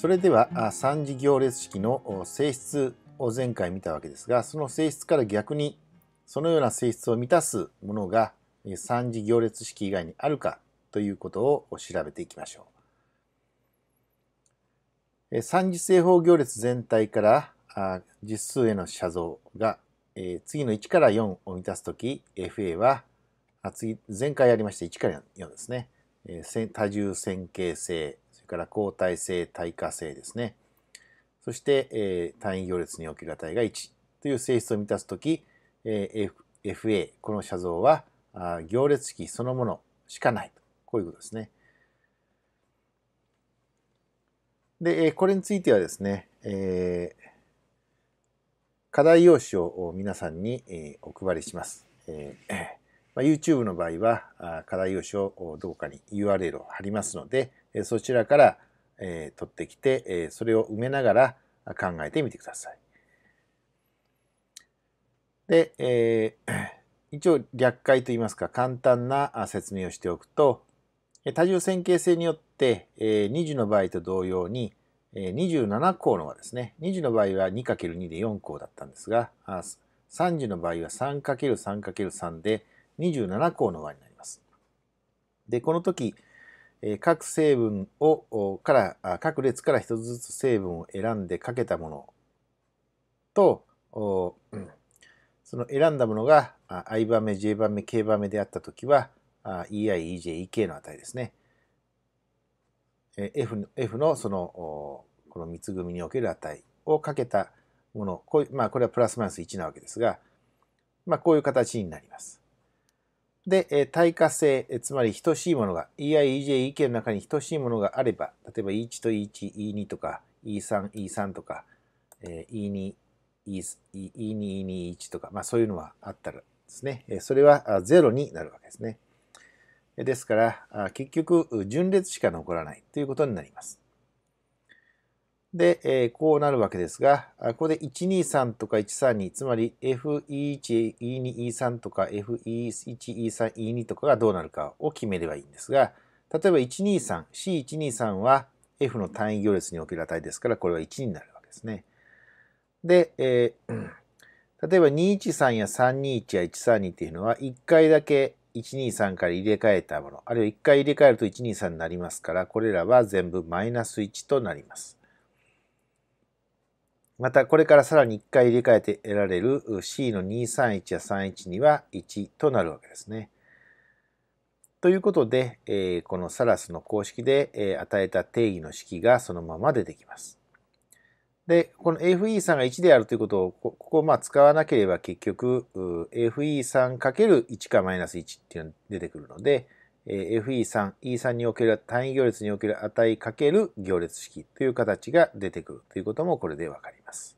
それでは三次行列式の性質を前回見たわけですがその性質から逆にそのような性質を満たすものが三次行列式以外にあるかということを調べていきましょう。三次正方行列全体から実数への写像が次の1から4を満たすとき FA は次前回やりました1から4ですね。多重線形性から交代性、対価性ですね。そして、えー、単位行列における値が1という性質を満たすとき、えー、FA、この写像はあ行列式そのものしかないと。こういうことですね。で、えー、これについてはですね、えー、課題用紙を皆さんに、えー、お配りします。えーま YouTube の場合は、課題用紙をどこかに URL を貼りますので、そちらから、取ってきて、それを埋めながら考えてみてください。で、え 一応略解といいますか簡単な説明をしておくと、多重線形性によって、二2の場合と同様に、27項のはですね、2次の場合は 2×2 で4項だったんですが、3次の場合は 3×3×3 で27項の和になります。で、この時、各成分を、から、各列から一つずつ成分を選んでかけたものと、うん、その選んだものが i 番目、j 番目、k 番目であった時は、ei、ej、ek の値ですね。F の F のそのこの三つ組における値をかけたものこういう、まあ、これはプラスマイナス1なわけですが、まあ、こういう形になります。で、えー、対価性、えー、つまり等しいものが、EI、EJ、EK の中に等しいものがあれば、例えば E1 と E1、E2 とか、E3、E3 とか、えー、E2、E2、E2、E1 とか、まあそういうのはあったらですね、えー、それは0になるわけですね。ですから、結局、順列しか残らないということになります。で、えー、こうなるわけですが、ここで123とか132、つまり F1 e、E2、E3 とか F1 e、E3、E2 とかがどうなるかを決めればいいんですが、例えば123、C123 は F の単位行列における値ですから、これは1になるわけですね。で、えー、例えば213や321や132っていうのは、1回だけ123から入れ替えたもの、あるいは1回入れ替えると123になりますから、これらは全部マイナス1となります。またこれからさらに1回入れ替えて得られる C の231や312は1となるわけですね。ということで、えこのサラスの公式で、え与えた定義の式がそのまま出てきます。で、この FE3 が1であるということを、ここをま使わなければ結局 FE3×1 か -1 っていうのが出てくるので、え FE3、E3 における単位行列における値かける行列式という形が出てくるということもこれでわかります。